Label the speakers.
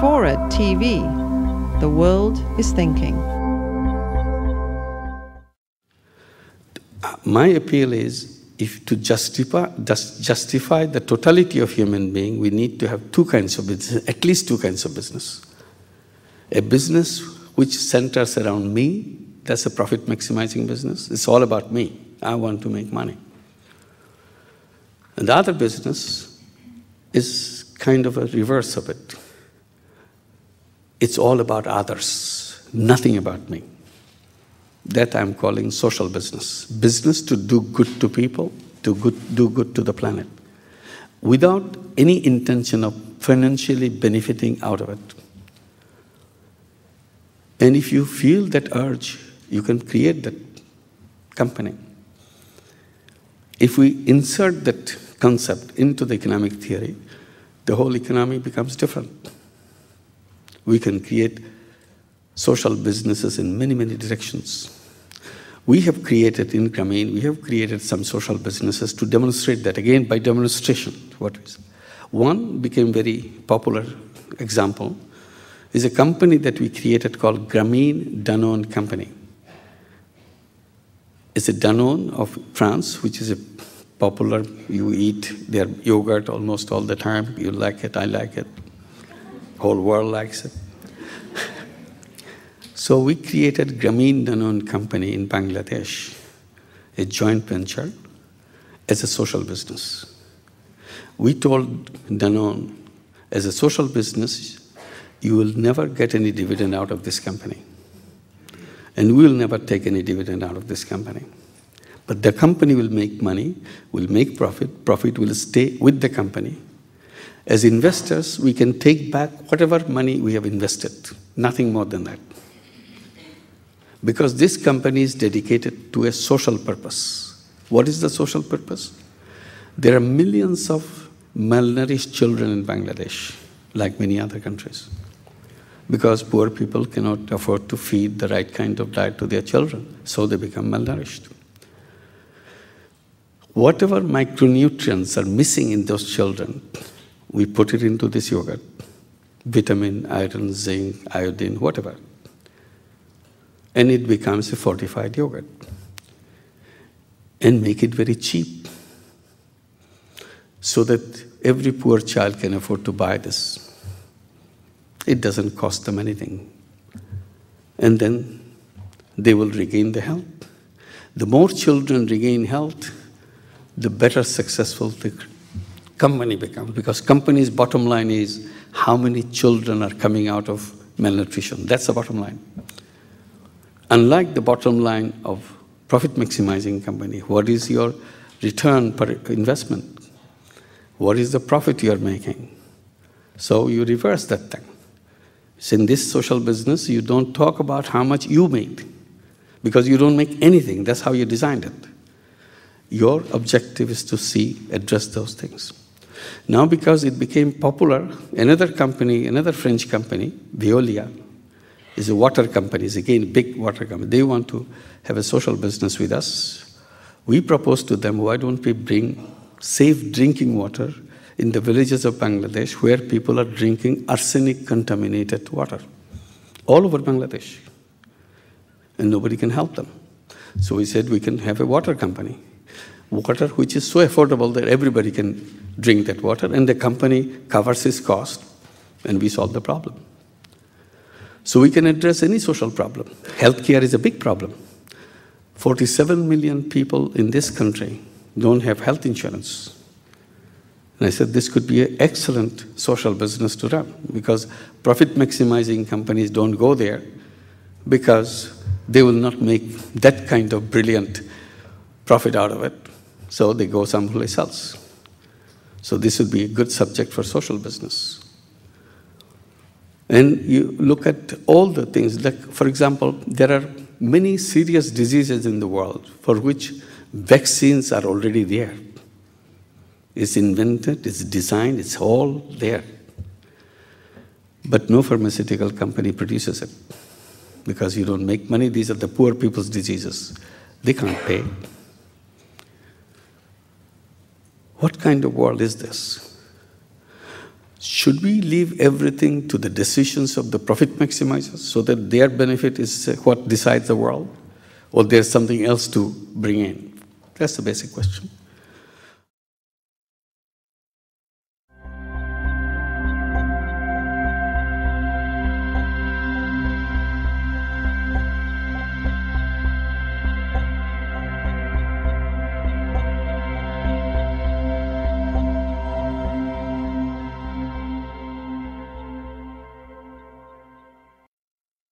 Speaker 1: Forward TV. The world is thinking. My appeal is if to justify, justify the totality of human being, we need to have two kinds of business, at least two kinds of business. A business which centers around me, that's a profit maximizing business. It's all about me. I want to make money. And the other business is kind of a reverse of it. It's all about others, nothing about me. That I'm calling social business. Business to do good to people, to good, do good to the planet, without any intention of financially benefiting out of it. And if you feel that urge, you can create that company. If we insert that concept into the economic theory, the whole economy becomes different. We can create social businesses in many, many directions. We have created in Grameen, we have created some social businesses to demonstrate that, again, by demonstration. What is One became very popular example is a company that we created called Grameen Danone Company. It's a Danone of France, which is a popular, you eat their yogurt almost all the time, you like it, I like it whole world likes it. so we created Grameen Danone Company in Bangladesh, a joint venture, as a social business. We told Danone, as a social business, you will never get any dividend out of this company. And we will never take any dividend out of this company. But the company will make money, will make profit, profit will stay with the company, as investors, we can take back whatever money we have invested, nothing more than that. Because this company is dedicated to a social purpose. What is the social purpose? There are millions of malnourished children in Bangladesh, like many other countries, because poor people cannot afford to feed the right kind of diet to their children, so they become malnourished. Whatever micronutrients are missing in those children, we put it into this yogurt vitamin, iron, zinc, iodine, whatever. And it becomes a fortified yogurt. And make it very cheap so that every poor child can afford to buy this. It doesn't cost them anything. And then they will regain the health. The more children regain health, the better successful the company becomes, because company's bottom line is how many children are coming out of malnutrition. That's the bottom line. Unlike the bottom line of profit maximizing company, what is your return per investment? What is the profit you are making? So you reverse that thing. So in this social business, you don't talk about how much you made because you don't make anything. That's how you designed it. Your objective is to see, address those things. Now because it became popular, another company, another French company, Veolia, is a water company, is again big water company. They want to have a social business with us. We proposed to them, why don't we bring safe drinking water in the villages of Bangladesh where people are drinking arsenic contaminated water all over Bangladesh. And nobody can help them. So we said we can have a water company water which is so affordable that everybody can drink that water and the company covers its cost and we solve the problem. So we can address any social problem. Healthcare is a big problem. 47 million people in this country don't have health insurance. And I said this could be an excellent social business to run because profit maximizing companies don't go there because they will not make that kind of brilliant profit out of it. So they go someplace else. So this would be a good subject for social business. And you look at all the things, like, for example, there are many serious diseases in the world for which vaccines are already there. It's invented, it's designed, it's all there. But no pharmaceutical company produces it because you don't make money. These are the poor people's diseases. They can't pay. What kind of world is this? Should we leave everything to the decisions of the profit maximizers so that their benefit is what decides the world? Or there's something else to bring in? That's the basic question.